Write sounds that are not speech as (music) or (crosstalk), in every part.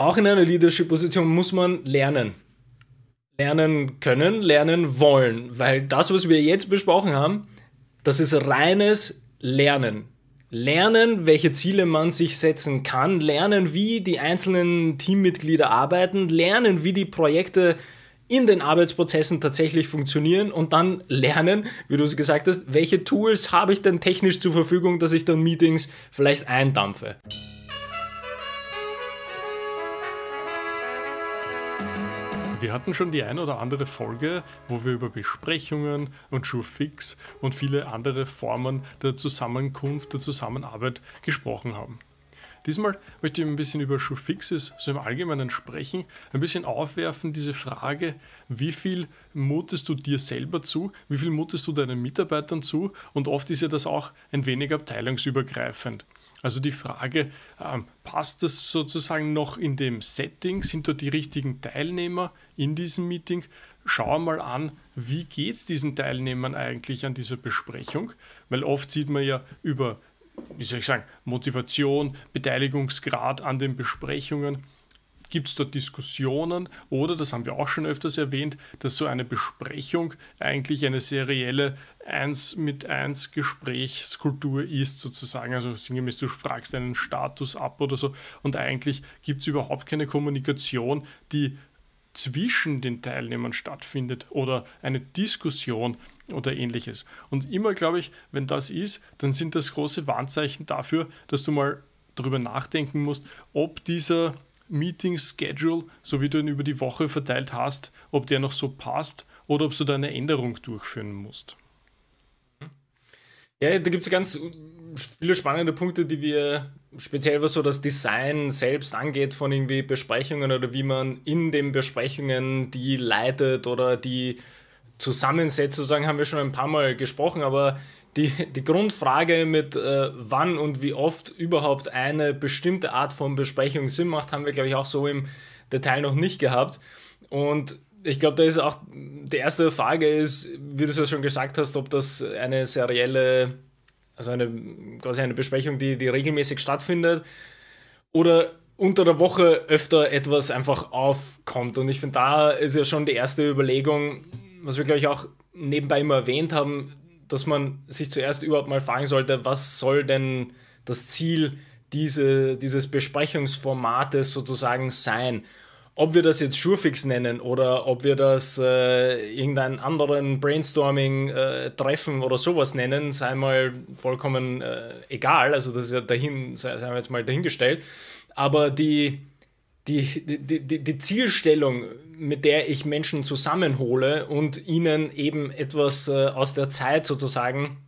auch in einer Leadership-Position muss man lernen. Lernen können, lernen wollen. Weil das, was wir jetzt besprochen haben, das ist reines Lernen. Lernen, welche Ziele man sich setzen kann, lernen, wie die einzelnen Teammitglieder arbeiten, lernen, wie die Projekte in den Arbeitsprozessen tatsächlich funktionieren und dann lernen, wie du es gesagt hast, welche Tools habe ich denn technisch zur Verfügung, dass ich dann Meetings vielleicht eindampfe. Wir hatten schon die ein oder andere Folge, wo wir über Besprechungen und Schurfix und viele andere Formen der Zusammenkunft, der Zusammenarbeit gesprochen haben. Diesmal möchte ich ein bisschen über Schulfixes so im Allgemeinen sprechen, ein bisschen aufwerfen diese Frage, wie viel mutest du dir selber zu, wie viel mutest du deinen Mitarbeitern zu und oft ist ja das auch ein wenig abteilungsübergreifend. Also die Frage, ähm, passt das sozusagen noch in dem Setting? Sind da die richtigen Teilnehmer in diesem Meeting? Schau wir mal an, wie geht es diesen Teilnehmern eigentlich an dieser Besprechung? Weil oft sieht man ja über, wie soll ich sagen, Motivation, Beteiligungsgrad an den Besprechungen gibt es dort Diskussionen oder, das haben wir auch schon öfters erwähnt, dass so eine Besprechung eigentlich eine serielle 1 mit 1 Gesprächskultur ist sozusagen. Also sinngemäß, du fragst einen Status ab oder so und eigentlich gibt es überhaupt keine Kommunikation, die zwischen den Teilnehmern stattfindet oder eine Diskussion oder ähnliches. Und immer, glaube ich, wenn das ist, dann sind das große Warnzeichen dafür, dass du mal darüber nachdenken musst, ob dieser Meeting-Schedule, so wie du ihn über die Woche verteilt hast, ob der noch so passt oder ob du da eine Änderung durchführen musst. Ja, da gibt es ganz viele spannende Punkte, die wir speziell was so das Design selbst angeht von irgendwie Besprechungen oder wie man in den Besprechungen die leitet oder die zusammensetzt, sozusagen haben wir schon ein paar Mal gesprochen, aber die, die Grundfrage mit äh, wann und wie oft überhaupt eine bestimmte Art von Besprechung Sinn macht, haben wir, glaube ich, auch so im Detail noch nicht gehabt. Und ich glaube, da ist auch die erste Frage ist, wie du es ja schon gesagt hast, ob das eine serielle, also eine quasi eine Besprechung, die, die regelmäßig stattfindet, oder unter der Woche öfter etwas einfach aufkommt. Und ich finde, da ist ja schon die erste Überlegung, was wir, glaube ich, auch nebenbei immer erwähnt haben, dass man sich zuerst überhaupt mal fragen sollte, was soll denn das Ziel diese, dieses Besprechungsformates sozusagen sein? Ob wir das jetzt Schurfix nennen oder ob wir das äh, irgendeinen anderen Brainstorming-Treffen äh, oder sowas nennen, sei mal vollkommen äh, egal. Also das ist ja dahin, sei, sei jetzt mal dahingestellt. Aber die, die, die, die, die Zielstellung, mit der ich Menschen zusammenhole und ihnen eben etwas äh, aus der Zeit sozusagen,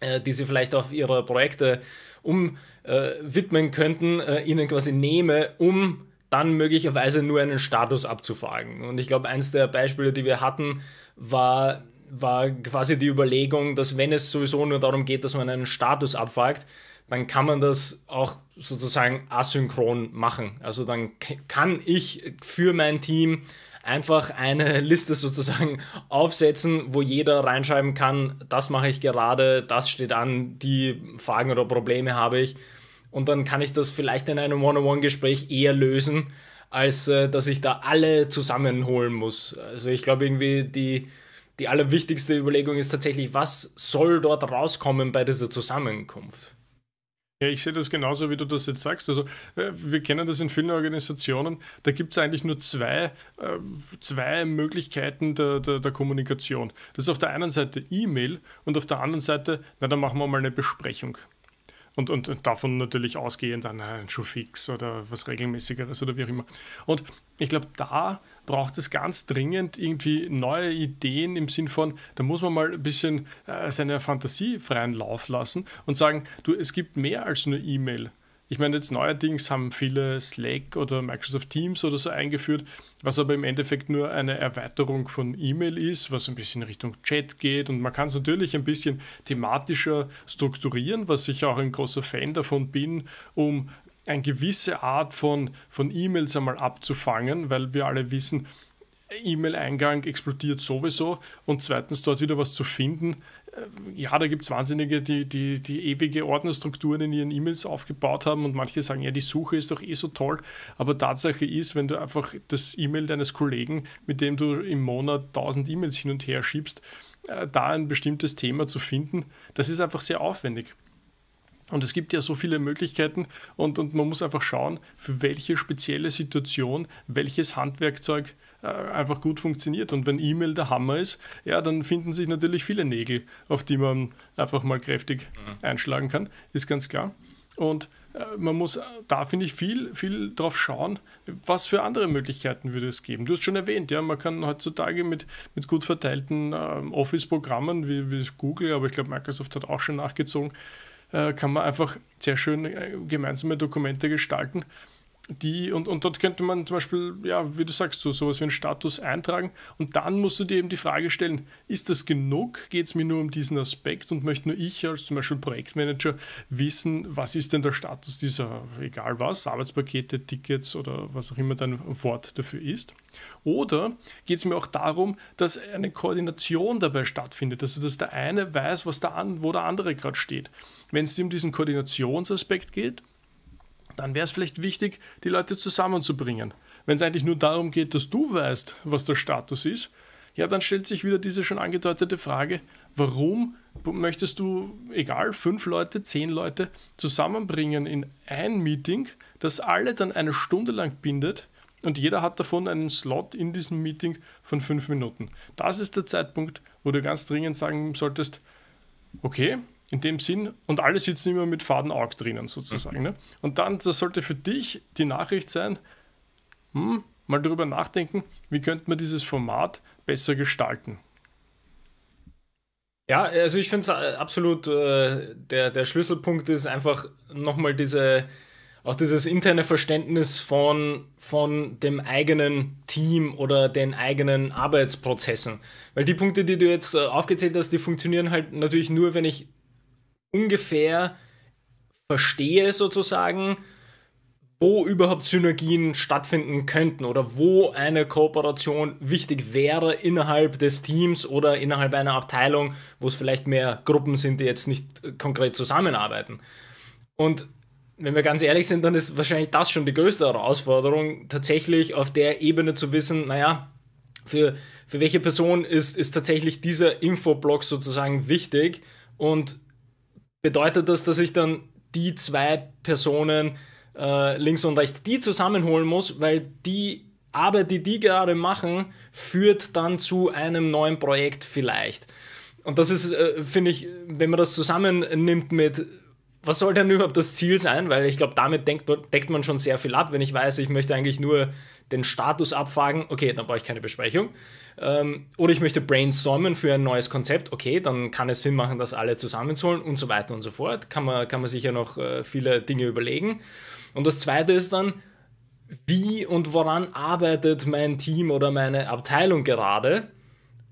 äh, die sie vielleicht auf ihre Projekte umwidmen äh, widmen könnten, äh, ihnen quasi nehme, um dann möglicherweise nur einen Status abzufragen. Und ich glaube, eins der Beispiele, die wir hatten, war war quasi die Überlegung, dass wenn es sowieso nur darum geht, dass man einen Status abfragt, dann kann man das auch sozusagen asynchron machen. Also dann kann ich für mein Team einfach eine (laughs) Liste sozusagen aufsetzen, wo jeder reinschreiben kann, das mache ich gerade, das steht an, die Fragen oder Probleme habe ich. Und dann kann ich das vielleicht in einem One-on-One-Gespräch eher lösen, als äh, dass ich da alle zusammenholen muss. Also ich glaube irgendwie die, die allerwichtigste Überlegung ist tatsächlich, was soll dort rauskommen bei dieser Zusammenkunft? Ja, ich sehe das genauso, wie du das jetzt sagst. Also, äh, wir kennen das in vielen Organisationen. Da gibt es eigentlich nur zwei, äh, zwei Möglichkeiten der, der, der, Kommunikation. Das ist auf der einen Seite E-Mail und auf der anderen Seite, na, dann machen wir mal eine Besprechung. und, und davon natürlich ausgehend dann ah, ein Schuhfix oder was Regelmäßigeres oder wie auch immer. Und ich glaube, da braucht es ganz dringend irgendwie neue Ideen im Sinn von, da muss man mal ein bisschen äh, seine Fantasie freien Lauf lassen und sagen, du, es gibt mehr als nur E-Mail. Ich meine, jetzt neuerdings haben viele Slack oder Microsoft Teams oder so eingeführt, was aber im Endeffekt nur eine Erweiterung von E-Mail ist, was ein bisschen Richtung Chat geht. Und man kann es natürlich ein bisschen thematischer strukturieren, was ich auch ein großer Fan davon bin, um eine gewisse Art von, von E-Mails einmal abzufangen, weil wir alle wissen, E-Mail-Eingang explodiert sowieso und zweitens dort wieder was zu finden. Äh, ja, da gibt es Wahnsinnige, die, die, die ewige Ordnerstrukturen in ihren E-Mails aufgebaut haben und manche sagen, ja, die Suche ist doch eh so toll, aber Tatsache ist, wenn du einfach das E-Mail deines Kollegen, mit dem du im Monat 1000 E-Mails hin und her schiebst, äh, da ein bestimmtes Thema zu finden, das ist einfach sehr aufwendig. Und es gibt ja so viele Möglichkeiten und, und man muss einfach schauen, für welche spezielle Situation welches Handwerkzeug äh, einfach gut funktioniert. Und wenn E-Mail der Hammer ist, ja, dann finden sich natürlich viele Nägel, auf die man einfach mal kräftig mhm. einschlagen kann, ist ganz klar. Und äh, man muss äh, da, finde ich, viel, viel drauf schauen, was für andere Möglichkeiten würde es geben. Du hast schon erwähnt, ja, man kann heutzutage mit, mit gut verteilten ähm, Office-Programmen wie, wie Google, aber ich glaube, Microsoft hat auch schon nachgezogen, äh, kann man einfach sehr schön äh, gemeinsame Dokumente gestalten die, und, und dort könnte man zum Beispiel, ja, wie du sagst, so sowas wie einen Status eintragen. Und dann musst du dir eben die Frage stellen, ist das genug? Geht es mir nur um diesen Aspekt und möchte nur ich als zum Beispiel Projektmanager wissen, was ist denn der Status dieser, egal was, Arbeitspakete, Tickets oder was auch immer dein Wort dafür ist? Oder geht es mir auch darum, dass eine Koordination dabei stattfindet, also dass der eine weiß, was der an, wo der andere gerade steht. Wenn es um diesen Koordinationsaspekt geht, dann wäre es vielleicht wichtig, die Leute zusammenzubringen. Wenn es eigentlich nur darum geht, dass du weißt, was der Status ist, ja, dann stellt sich wieder diese schon angedeutete Frage, warum möchtest du, egal, fünf Leute, zehn Leute zusammenbringen in ein Meeting, das alle dann eine Stunde lang bindet und jeder hat davon einen Slot in diesem Meeting von fünf Minuten. Das ist der Zeitpunkt, wo du ganz dringend sagen solltest, okay, in dem Sinn und alle sitzen immer mit faden Aug drinnen sozusagen. Mhm. Ne? Und dann, das sollte für dich die Nachricht sein, hm, mal darüber nachdenken, wie könnte man dieses Format besser gestalten. Ja, also ich finde es äh, absolut, äh, der, der Schlüsselpunkt ist einfach nochmal diese, auch dieses interne Verständnis von, von dem eigenen Team oder den eigenen Arbeitsprozessen. Weil die Punkte, die du jetzt äh, aufgezählt hast, die funktionieren halt natürlich nur, wenn ich ungefähr verstehe sozusagen, wo überhaupt Synergien stattfinden könnten oder wo eine Kooperation wichtig wäre innerhalb des Teams oder innerhalb einer Abteilung, wo es vielleicht mehr Gruppen sind, die jetzt nicht konkret zusammenarbeiten. Und wenn wir ganz ehrlich sind, dann ist wahrscheinlich das schon die größte Herausforderung, tatsächlich auf der Ebene zu wissen, naja, für, für welche Person ist, ist tatsächlich dieser Infoblock sozusagen wichtig und bedeutet das, dass ich dann die zwei Personen äh, links und rechts, die zusammenholen muss, weil die Arbeit, die die gerade machen, führt dann zu einem neuen Projekt vielleicht. Und das ist, äh, finde ich, wenn man das zusammennimmt mit, was soll denn überhaupt das Ziel sein? Weil ich glaube, damit denkt, deckt man schon sehr viel ab, wenn ich weiß, ich möchte eigentlich nur den Status abfragen, okay, dann brauche ich keine Besprechung. Ähm, oder ich möchte brainstormen für ein neues Konzept, okay, dann kann es Sinn machen, das alle zusammenzuholen und so weiter und so fort. Kann man, kann man sicher noch äh, viele Dinge überlegen. Und das zweite ist dann, wie und woran arbeitet mein Team oder meine Abteilung gerade?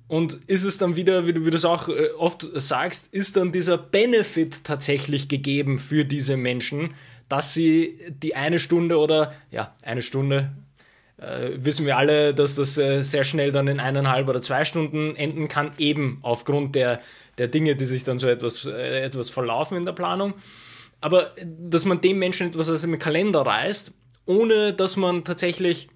Und ist es dann wieder, wie du, wie du es auch äh, oft sagst, ist dann dieser Benefit tatsächlich gegeben für diese Menschen, dass sie die eine Stunde oder ja, eine Stunde äh, wissen wir alle, dass das äh, sehr schnell dann in eineinhalb oder zwei Stunden enden kann, eben aufgrund der, der Dinge, die sich dann so etwas, äh, etwas verlaufen in der Planung. Aber dass man dem Menschen etwas aus dem Kalender reißt, ohne dass man tatsächlich,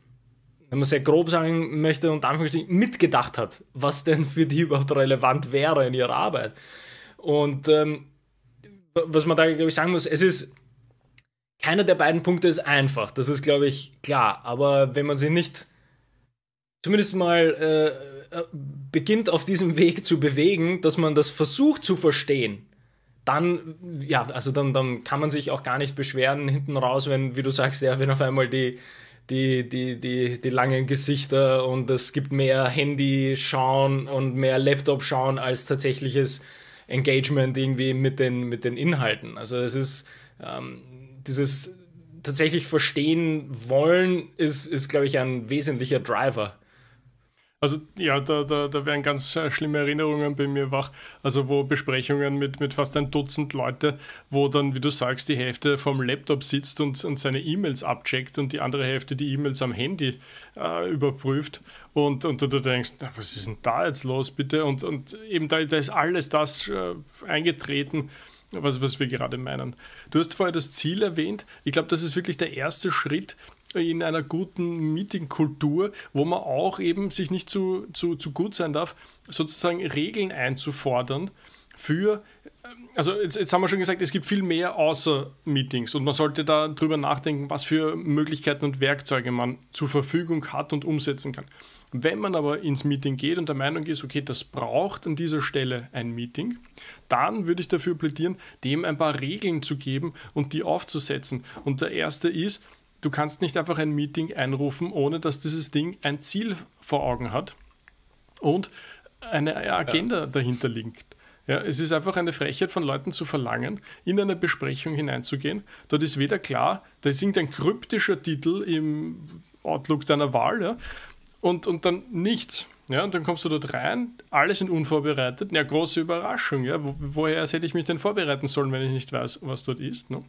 wenn man sehr grob sagen möchte, und Anführungsstrichen mitgedacht hat, was denn für die (laughs) überhaupt relevant wäre in ihrer Arbeit. Und ähm, was man da, glaube ich, sagen muss, es ist keiner der beiden Punkte ist einfach, das ist, glaube ich, klar. Aber wenn man sie nicht zumindest mal äh, äh, beginnt auf diesem Weg zu bewegen, dass man das versucht zu verstehen, dann, ja, also dann, dann kann man sich auch gar nicht beschweren hinten raus, wenn, wie du sagst, ja, wenn auf einmal die, die, die, die, die langen Gesichter und es gibt mehr Handy-Schauen und mehr Laptop-Schauen als tatsächliches Engagement irgendwie mit den, mit den Inhalten. Also es ist, ähm, dieses tatsächlich verstehen wollen ist, ist glaube ich, ein wesentlicher Driver. Also ja, da, da, da werden ganz äh, schlimme Erinnerungen bei mir wach. Also wo Besprechungen mit, mit fast ein Dutzend Leute, wo dann, wie du sagst, die Hälfte vom Laptop sitzt und, und seine E-Mails abcheckt und die andere Hälfte die E-Mails am Handy äh, überprüft. Und, und du, du denkst, na, was ist denn da jetzt los, bitte? Und, und eben da, da ist alles das äh, eingetreten, was, was wir gerade meinen. Du hast vorher das Ziel erwähnt. Ich glaube, das ist wirklich der erste Schritt in einer guten Meetingkultur, wo man auch eben sich nicht zu, zu, zu gut sein darf, sozusagen Regeln einzufordern für, äh, also jetzt, jetzt haben wir schon gesagt, es gibt viel mehr außer Meetings und man sollte da drüber nachdenken, was für Möglichkeiten und Werkzeuge man zur Verfügung hat und umsetzen kann. Wenn man aber ins Meeting geht und der Meinung ist, okay, das braucht an dieser Stelle ein Meeting, dann würde ich dafür plädieren, dem ein paar Regeln zu geben und die aufzusetzen. Und der erste ist, du kannst nicht einfach ein Meeting einrufen, ohne dass dieses Ding ein Ziel vor Augen hat und eine Agenda ja. dahinter liegt. Ja, es ist einfach eine Frechheit von Leuten zu verlangen, in eine Besprechung hineinzugehen. Dort ist weder klar, da ist irgendein kryptischer Titel im Outlook deiner Wahl, ja, und, und dann nichts. Ja, und dann kommst du dort rein, alle sind unvorbereitet. Ja, große Überraschung. Ja. Wo, woher hätte ich mich denn vorbereiten sollen, wenn ich nicht weiß, was dort ist? Ne?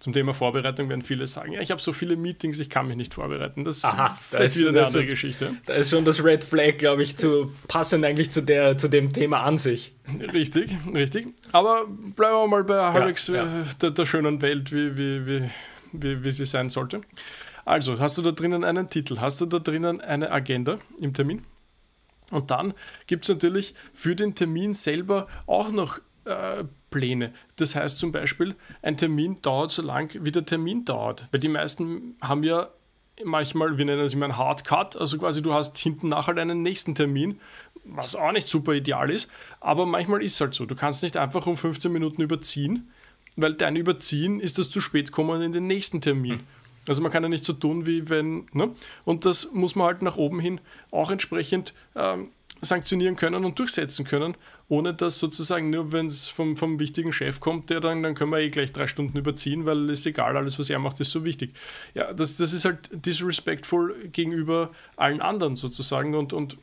Zum Thema Vorbereitung werden viele sagen, ja, ich habe so viele Meetings, ich kann mich nicht vorbereiten. Das Aha, da ist wieder eine also andere Geschichte. Da ist schon das Red Flag, glaube ich, zu, passend eigentlich zu, der, zu dem Thema an sich. Richtig, richtig. Aber bleiben wir mal bei halbwegs ja, ja. Äh, der, der schönen Welt, wie, wie, wie, wie, wie sie sein sollte. Also, hast du da drinnen einen Titel? Hast du da drinnen eine Agenda im Termin? Und dann gibt es natürlich für den Termin selber auch noch äh, Pläne. Das heißt zum Beispiel, ein Termin dauert so lang, wie der Termin dauert. Weil die meisten haben ja manchmal, wir nennen es immer ein Hard Cut, also quasi du hast hinten nachher einen nächsten Termin, was auch nicht super ideal ist, aber manchmal ist es halt so. Du kannst nicht einfach um 15 Minuten überziehen, weil dein Überziehen ist das zu spät kommen in den nächsten Termin. Mhm. Also man kann ja nicht so tun, wie wenn, ne? Und das muss man halt nach oben hin auch entsprechend ähm, sanktionieren können und durchsetzen können, ohne dass sozusagen nur, wenn es vom, vom wichtigen Chef kommt, der dann, dann können wir eh gleich drei Stunden überziehen, weil es egal, alles, was er macht, ist so wichtig. Ja, das, das ist halt disrespectful gegenüber allen anderen sozusagen und, und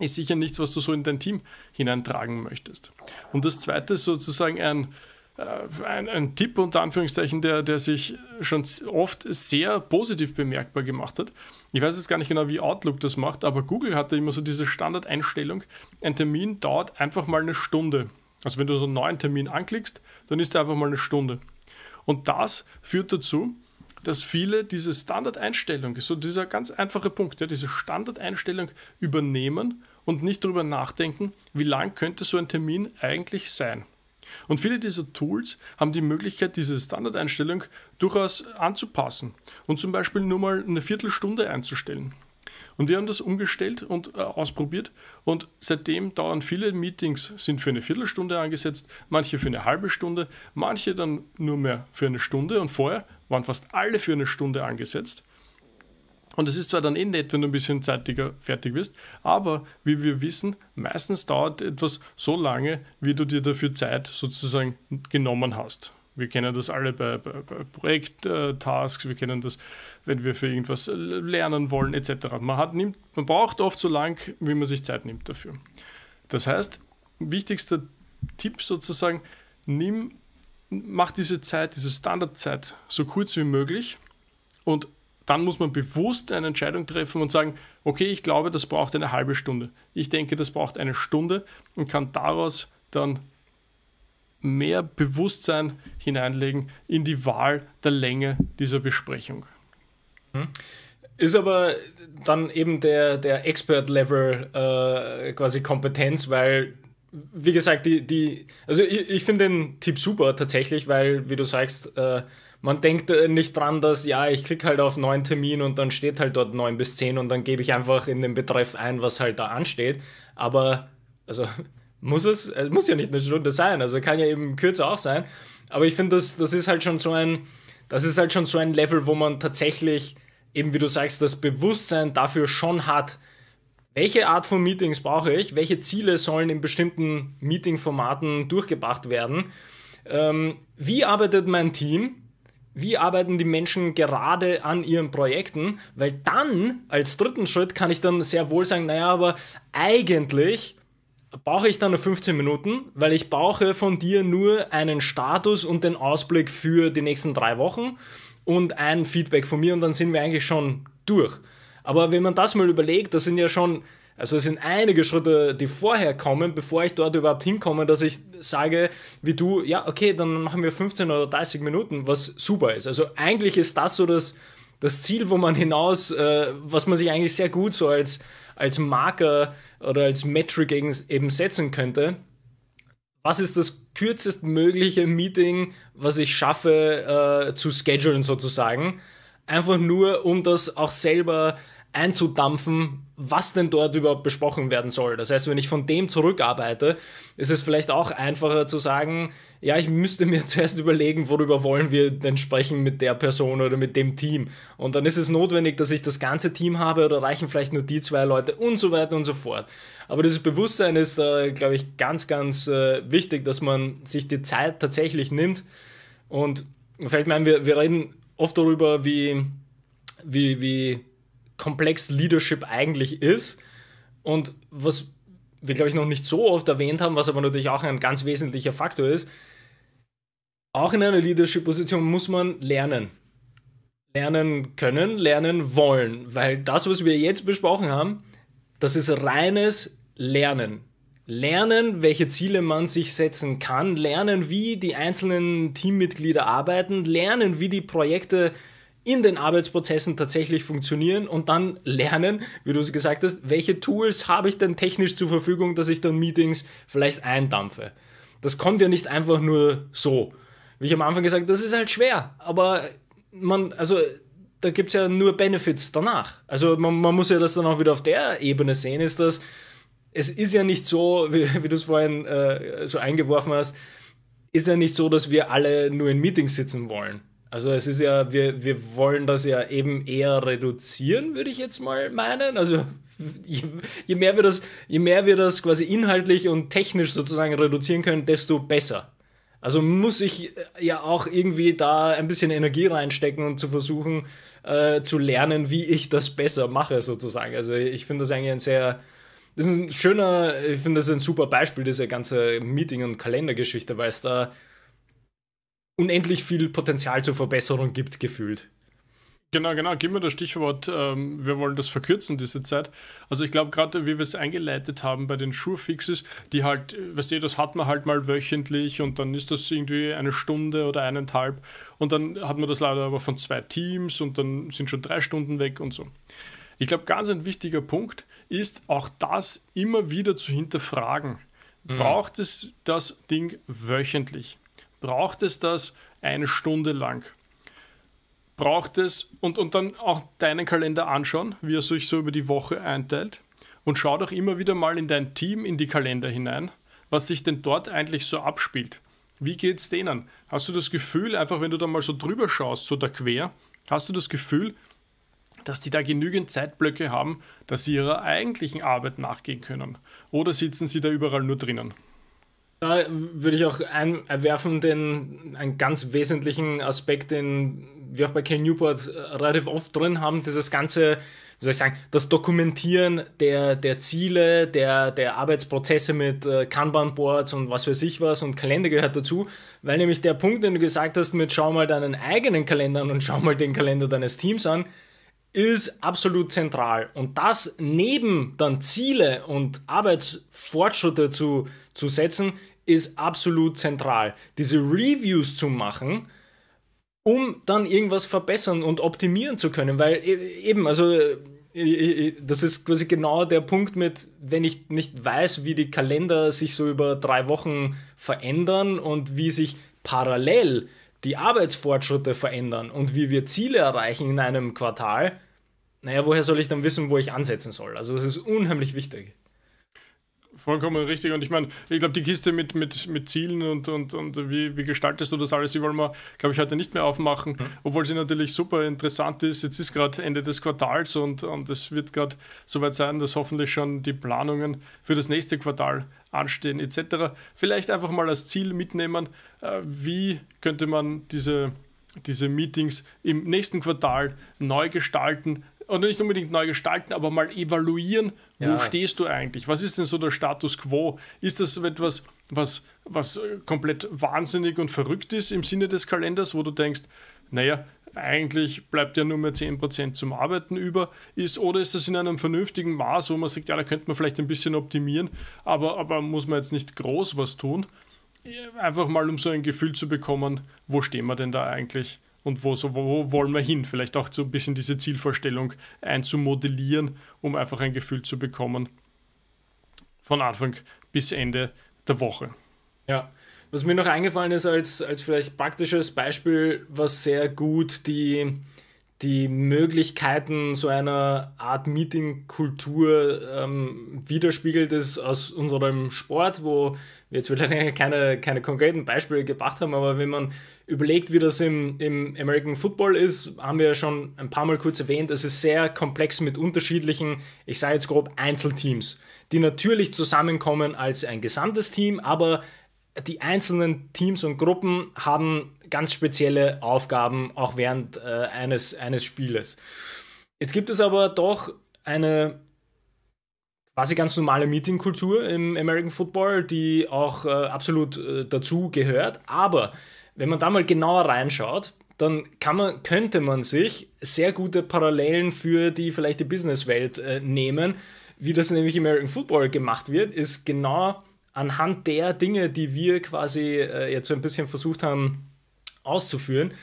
ist sicher nichts, was du so in dein Team hineintragen möchtest. Und das zweite ist sozusagen ein äh, ein, ein, Tipp unter Anführungszeichen, der, der sich schon oft sehr positiv bemerkbar gemacht hat. Ich weiß jetzt gar nicht genau, wie Outlook das macht, aber Google hatte immer so diese Standardeinstellung, ein Termin dauert einfach mal eine Stunde. Also wenn du so einen neuen Termin anklickst, dann ist er einfach mal eine Stunde. Und das führt dazu, dass viele diese Standardeinstellung, so dieser ganz einfache Punkt, ja, diese Standardeinstellung übernehmen und nicht darüber nachdenken, wie lang könnte so ein Termin eigentlich sein. Und viele dieser Tools haben die Möglichkeit, diese Standardeinstellung durchaus anzupassen und zum Beispiel nur mal eine Viertelstunde einzustellen. Und wir haben das umgestellt und äh, ausprobiert und seitdem dauern viele Meetings, sind für eine Viertelstunde angesetzt, manche für eine halbe Stunde, manche dann nur mehr für eine Stunde und vorher waren fast alle für eine Stunde angesetzt. Und es ist zwar dann eh nett, wenn du ein bisschen zeitiger fertig bist, aber wie wir wissen, meistens dauert etwas so lange, wie du dir dafür Zeit sozusagen genommen hast. Wir kennen das alle bei, bei, bei Projekttasks, wir kennen das, wenn wir für irgendwas lernen wollen, etc. Man, hat, nimmt, man braucht oft so lang, wie man sich Zeit nimmt dafür. Das heißt, wichtigster Tipp sozusagen, nimm, mach diese Zeit, diese Standardzeit so kurz wie möglich und dann muss man bewusst eine Entscheidung treffen und sagen, okay, ich glaube, das braucht eine halbe Stunde. Ich denke, das braucht eine Stunde und kann daraus dann mehr Bewusstsein hineinlegen in die Wahl der Länge dieser Besprechung. Hm. Ist aber dann eben der, der Expert-Level äh, quasi Kompetenz, weil, wie gesagt, die, die also ich, ich finde den Tipp super tatsächlich, weil, wie du sagst, äh, man denkt äh, nicht dran, dass ja, ich klicke halt auf neuen Termin und dann steht halt dort neun bis zehn und dann gebe ich einfach in den Betreff ein, was halt da ansteht. Aber, also, (laughs) muss es, es äh, muss ja nicht eine Stunde sein, also kann ja eben kürzer auch sein. Aber ich finde, das, das ist halt schon so ein, das ist halt schon so ein Level, wo man tatsächlich, eben wie du sagst, das Bewusstsein dafür schon hat, welche Art von Meetings brauche ich, welche Ziele sollen in bestimmten Meeting-Formaten durchgebracht werden, ähm, wie arbeitet mein Team, wie arbeiten die Menschen gerade an ihren Projekten, weil dann als dritten Schritt kann ich dann sehr wohl sagen, naja, aber eigentlich brauche ich dann nur 15 Minuten, weil ich brauche von dir nur einen Status und den Ausblick für die nächsten drei Wochen und ein Feedback von mir und dann sind wir eigentlich schon durch. Aber wenn man das mal überlegt, das sind ja schon also es sind einige Schritte, die vorher kommen, bevor ich dort überhaupt hinkomme, dass ich sage, wie du, ja, okay, dann machen wir 15 oder 30 Minuten, was super ist. Also eigentlich ist das so das, das Ziel, wo man hinaus, äh, was man sich eigentlich sehr gut so als, als Marker oder als Metric eben setzen könnte. Was ist das kürzestmögliche Meeting, was ich schaffe äh, zu schedulen sozusagen? Einfach nur, um das auch selber einzudampfen, was denn dort überhaupt besprochen werden soll. Das heißt, wenn ich von dem zurückarbeite, ist es vielleicht auch einfacher zu sagen, ja, ich müsste mir (laughs) zuerst überlegen, worüber wollen wir denn sprechen mit der Person oder mit dem Team. Und dann ist es notwendig, dass ich das ganze Team habe oder reichen vielleicht nur die zwei Leute und so weiter und so fort. Aber dieses Bewusstsein ist, äh, glaube ich, ganz, ganz äh, wichtig, dass man sich die Zeit tatsächlich nimmt. Und fällt mir ein, wir, wir reden oft darüber, wie, wie, wie komplex Leadership eigentlich ist und was wir, glaube ich, noch nicht so oft erwähnt haben, was aber natürlich auch ein ganz wesentlicher Faktor ist, auch in einer Leadership-Position muss man lernen. Lernen können, lernen wollen, weil das, was wir jetzt besprochen haben, das ist reines Lernen. Lernen, welche Ziele man sich setzen kann, lernen, wie die einzelnen Teammitglieder arbeiten, lernen, wie die Projekte äh, in den Arbeitsprozessen tatsächlich funktionieren und dann lernen, wie du es gesagt hast, welche Tools habe ich denn technisch zur Verfügung, dass ich dann Meetings vielleicht eindampfe. Das kommt ja nicht einfach nur so. Wie ich am Anfang gesagt, habe, das ist halt schwer, aber man, also da gibt es ja nur Benefits danach. Also man, man, muss ja das dann auch wieder auf der Ebene sehen, ist das, es ist ja nicht so, wie, wie du es vorhin äh, so eingeworfen hast, ist ja nicht so, dass wir alle nur in Meetings sitzen wollen also es ist ja, wir, wir wollen das ja eben eher reduzieren, würde ich jetzt mal meinen. Also je, je, mehr wir das, je mehr wir das quasi inhaltlich und technisch sozusagen reduzieren können, desto besser. Also muss ich äh, ja auch irgendwie da ein bisschen Energie reinstecken und zu versuchen äh, zu lernen, wie ich das besser mache sozusagen. Also ich finde das eigentlich ein sehr, das ist ein schöner, ich finde das ein super Beispiel, diese ganze Meeting- und Kalendergeschichte, weil es da unendlich viel Potenzial zur Verbesserung gibt, gefühlt. Genau, genau. Gib mir das Stichwort, ähm, wir wollen das verkürzen, diese Zeit. Also ich glaube gerade, wie wir es eingeleitet haben bei den Schuhfixes, die halt, weißt du, das hat man halt mal wöchentlich und dann ist das irgendwie eine Stunde oder eineinhalb und dann hat man das leider aber von zwei Teams und dann sind schon drei Stunden weg und so. Ich glaube, ganz ein wichtiger Punkt ist auch das immer wieder zu hinterfragen. Mhm. Braucht es das Ding wöchentlich? braucht es das eine Stunde lang. Braucht es und, und dann auch deinen Kalender anschauen, wie er sich so über die Woche einteilt. Und schau doch immer wieder mal in dein Team, in die Kalender hinein, was sich denn dort eigentlich so abspielt. Wie geht es denen? Hast du das Gefühl, einfach wenn du da mal so drüber schaust, so da quer, hast du das Gefühl, dass die da genügend Zeitblöcke haben, dass sie ihrer eigentlichen Arbeit nachgehen können? Oder sitzen sie da überall nur drinnen? Da würde ich auch einwerfen den einen ganz wesentlichen Aspekt, den wir auch bei Ken Newport äh, relativ oft drin haben, dieses ganze, wie soll ich sagen, das Dokumentieren der, der Ziele, der, der Arbeitsprozesse mit äh, Kanban-Boards und was weiß ich was und Kalender gehört dazu, weil nämlich der Punkt, den du gesagt hast, mit schau mal deinen eigenen Kalender an und schau mal den Kalender deines Teams an, ist absolut zentral. Und das neben dann Ziele und Arbeitsfortschritte zu, zu setzen, ist absolut zentral. Diese Reviews zu machen, um dann irgendwas verbessern und optimieren zu können, weil e-, eben, also äh, e-, e-, das ist quasi genau der Punkt mit, wenn ich nicht weiß, wie die Kalender sich so über drei Wochen verändern und wie sich parallel die Arbeitsfortschritte verändern und wie wir Ziele erreichen in einem Quartal, naja, woher soll ich dann wissen, wo ich ansetzen soll? Also das ist unheimlich wichtig. Vollkommen richtig. Und ich meine, ich glaube, die Kiste mit, mit, mit Zielen und, und, und wie, wie gestaltest du das alles, die wollen wir, glaube ich, heute nicht mehr aufmachen, mhm. obwohl sie natürlich super interessant ist. Jetzt ist gerade Ende des Quartals und, und es wird gerade soweit sein, dass hoffentlich schon die Planungen für das nächste Quartal anstehen etc. Vielleicht einfach mal als Ziel mitnehmen, äh, wie könnte man diese diese Meetings im nächsten Quartal neu gestalten, oder nicht unbedingt neu gestalten, aber mal evaluieren, wo ja. stehst du eigentlich? Was ist denn so der Status quo? Ist das etwas, was, was komplett wahnsinnig und verrückt ist im Sinne des Kalenders, wo du denkst, naja, eigentlich bleibt ja nur mehr 10% zum Arbeiten über, ist, oder ist das in einem vernünftigen Maß, wo man sagt, ja, da könnte man vielleicht ein bisschen optimieren, aber, aber muss man jetzt nicht groß was tun? Einfach mal, um so ein Gefühl zu bekommen, wo stehen wir denn da eigentlich? und wo, so, wo wollen wir hin? Vielleicht auch so ein bisschen diese Zielvorstellung einzumodellieren, um einfach ein Gefühl zu bekommen von Anfang bis Ende der Woche. Ja, was mir noch eingefallen ist als, als vielleicht praktisches Beispiel, was sehr gut die, die Möglichkeiten so einer Art Meeting-Kultur ähm, widerspiegelt, ist aus unserem Sport, wo wir jetzt wieder (laughs) keine, keine konkreten Beispiele gebracht haben, aber wenn man überlegt, wie das im, im American Football ist, haben wir ja schon ein paar Mal kurz erwähnt, es ist sehr komplex mit unterschiedlichen, ich sage jetzt grob, Einzelteams, die natürlich zusammenkommen als ein gesamtes Team, aber die einzelnen Teams und Gruppen haben ganz spezielle Aufgaben auch während äh, eines, eines Spieles. Jetzt gibt es aber doch eine quasi ganz normale Meetingkultur im American Football, die auch äh, absolut äh, dazu gehört, aber wenn man da mal genauer reinschaut, dann man, könnte man sich sehr gute Parallelen für die vielleicht die Businesswelt äh, nehmen. Wie das nämlich im American Football gemacht wird, ist genau anhand der Dinge, die wir quasi äh, jetzt so ein bisschen versucht haben auszuführen.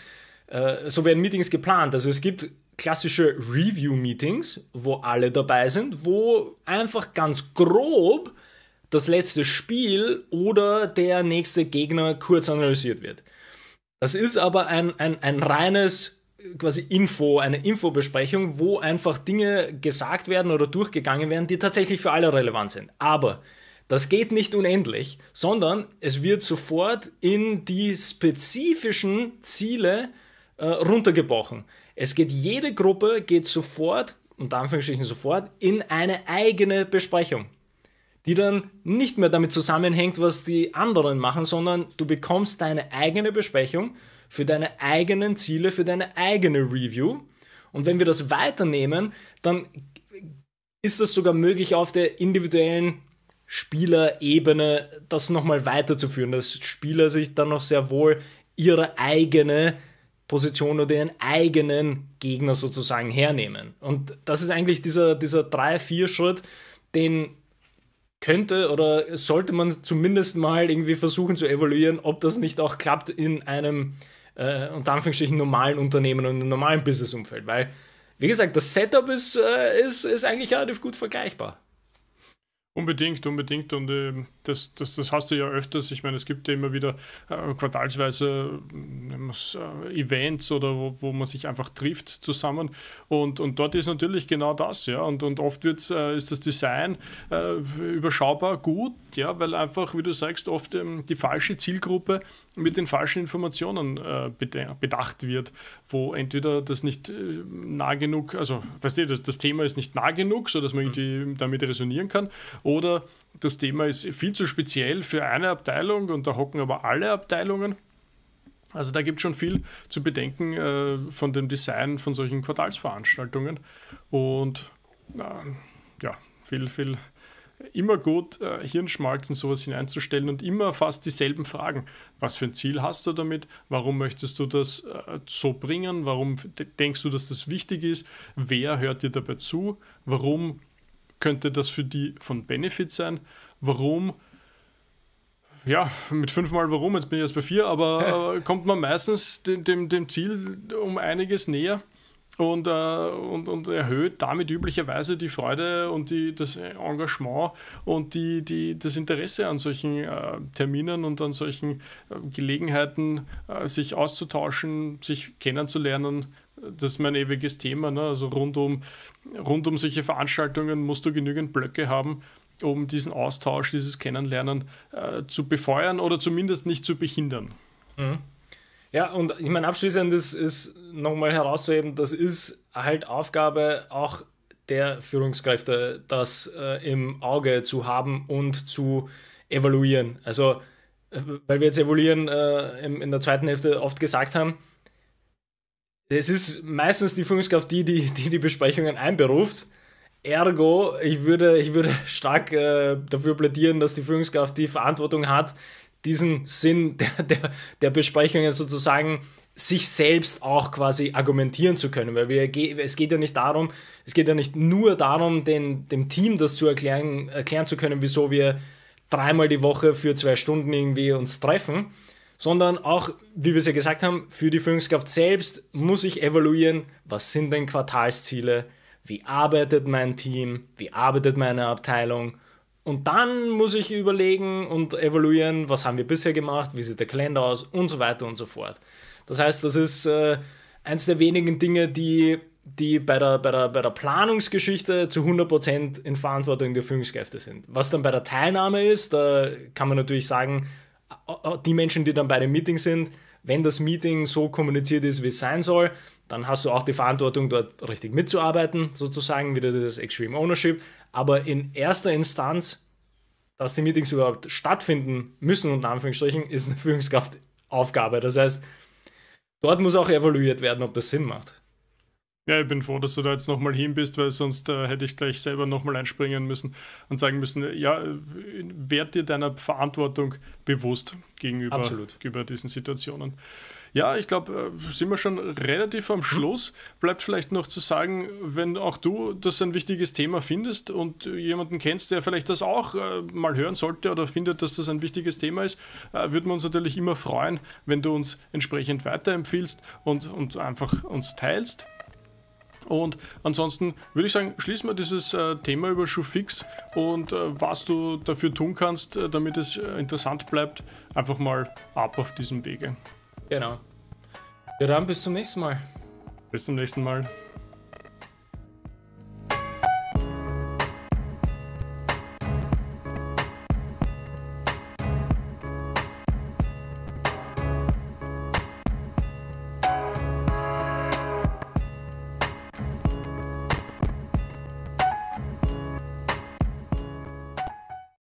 Äh, so werden Meetings geplant. Also es gibt klassische Review-Meetings, wo alle dabei sind, wo einfach ganz grob das letzte Spiel oder der nächste Gegner kurz analysiert wird. Das ist aber ein, ein, ein reines quasi Info, eine Infobesprechung, wo einfach Dinge gesagt werden oder durchgegangen werden, die tatsächlich für alle relevant sind. Aber das geht nicht unendlich, sondern es wird sofort in die spezifischen Ziele äh, runtergebrochen. Es geht jede Gruppe geht sofort, unter Anführungsstrichen sofort, in eine eigene Besprechung die dann nicht mehr damit zusammenhängt, was die anderen machen, sondern du bekommst deine eigene Besprechung für deine eigenen Ziele, für deine eigene Review. Und wenn wir das weiternehmen, dann ist das sogar möglich auf der individuellen Spielerebene das nochmal weiterzuführen, dass Spieler sich dann noch sehr wohl ihre eigene Position oder ihren eigenen Gegner sozusagen hernehmen. Und das ist eigentlich dieser, dieser 3-4-Schritt, den könnte oder sollte man zumindest mal irgendwie versuchen zu evaluieren, ob das nicht auch klappt in einem äh, unter Anführungsstrichen normalen Unternehmen und einem normalen Businessumfeld, weil wie gesagt, das Setup ist, äh, ist, ist eigentlich relativ gut vergleichbar. Unbedingt, unbedingt und ähm das, das, das hast du ja öfters. Ich meine, es gibt ja immer wieder äh, quartalsweise äh, äh, Events oder wo, wo man sich einfach trifft zusammen. Und, und dort ist natürlich genau das, ja. Und, und oft wird's, äh, ist das Design äh, überschaubar gut, ja, weil einfach, wie du sagst, oft ähm, die falsche Zielgruppe mit den falschen Informationen äh, bedacht wird, wo entweder das nicht nah genug, also weißt du, das, das Thema ist nicht nah genug, sodass man mhm. irgendwie damit resonieren kann, oder das Thema ist viel zu speziell für eine Abteilung und da hocken aber alle Abteilungen. Also da gibt es schon viel zu bedenken äh, von dem Design von solchen Quartalsveranstaltungen. Und äh, ja, viel, viel immer gut, äh, Hirnschmalzen sowas hineinzustellen und immer fast dieselben Fragen. Was für ein Ziel hast du damit? Warum möchtest du das äh, so bringen? Warum denkst du, dass das wichtig ist? Wer hört dir dabei zu? Warum könnte das für die von Benefit sein. Warum? Ja, mit fünfmal warum, jetzt bin ich erst bei vier, aber äh, kommt man meistens dem, dem, dem Ziel um einiges näher und, äh, und, und erhöht damit üblicherweise die Freude und die, das Engagement und die, die, das Interesse an solchen äh, Terminen und an solchen äh, Gelegenheiten, äh, sich auszutauschen, sich kennenzulernen, das ist mein ewiges Thema. Ne? Also rund um, rund um solche Veranstaltungen musst du genügend Blöcke haben, um diesen Austausch, dieses Kennenlernen äh, zu befeuern oder zumindest nicht zu behindern. Mhm. Ja, und ich meine, abschließend ist, ist nochmal herauszuheben, das ist halt Aufgabe auch der Führungskräfte, das äh, im Auge zu haben und zu evaluieren. Also, äh, weil wir jetzt evaluieren äh, in, in der zweiten Hälfte oft gesagt haben, es ist meistens die Führungskraft, die die, die, die Besprechungen einberuft. Ergo, ich würde, ich würde stark äh, dafür plädieren, dass die Führungskraft die Verantwortung hat, diesen Sinn der, der, der Besprechungen sozusagen sich selbst auch quasi argumentieren zu können, weil wir, es geht ja nicht darum, es geht ja nicht nur darum, den, dem Team das zu erklären, erklären zu können, wieso wir dreimal die Woche für zwei Stunden irgendwie uns treffen, sondern auch, wie wir es ja gesagt haben, für die Führungskraft selbst muss ich evaluieren, was sind denn Quartalsziele, wie arbeitet mein Team, wie arbeitet meine Abteilung. Und dann muss ich überlegen und evaluieren, was haben wir bisher gemacht, wie sieht der Kalender aus und so weiter und so fort. Das heißt, das ist äh, eins der wenigen Dinge, die, die bei, der, bei, der, bei der Planungsgeschichte zu 100% in Verantwortung der Führungskräfte sind. Was dann bei der Teilnahme ist, da kann man natürlich sagen, die Menschen, die dann bei dem Meeting sind, wenn das Meeting so kommuniziert ist, wie es sein soll, dann hast du auch die Verantwortung, dort richtig mitzuarbeiten, sozusagen, wieder das Extreme Ownership. Aber in erster Instanz, dass die Meetings überhaupt stattfinden müssen, unter Anführungsstrichen, ist eine Führungskraftaufgabe. Das heißt, dort muss auch evaluiert werden, ob das Sinn macht. Ja, ich bin froh, dass du da jetzt nochmal hin bist, weil sonst äh, hätte ich gleich selber nochmal einspringen müssen und sagen müssen, äh, ja, äh, werd dir deiner Verantwortung bewusst gegenüber, gegenüber diesen Situationen. Ja, ich glaube, äh, sind wir schon relativ am hm. Schluss. Bleibt vielleicht noch zu sagen, wenn auch du das ein wichtiges Thema findest und jemanden kennst, der vielleicht das auch mal hören sollte oder findet, dass das ein wichtiges Thema ist, würden wir uns natürlich immer freuen, wenn du uns entsprechend weiterempfiehlst und, und einfach uns teilst. Und ansonsten würde ich sagen, schließen wir dieses äh, Thema über Schuhfix und äh, was du dafür tun kannst, äh, damit es interessant bleibt, einfach mal ab auf diesem Wege. Genau. Ja, dann bis zum nächsten Mal. Bis zum nächsten Mal.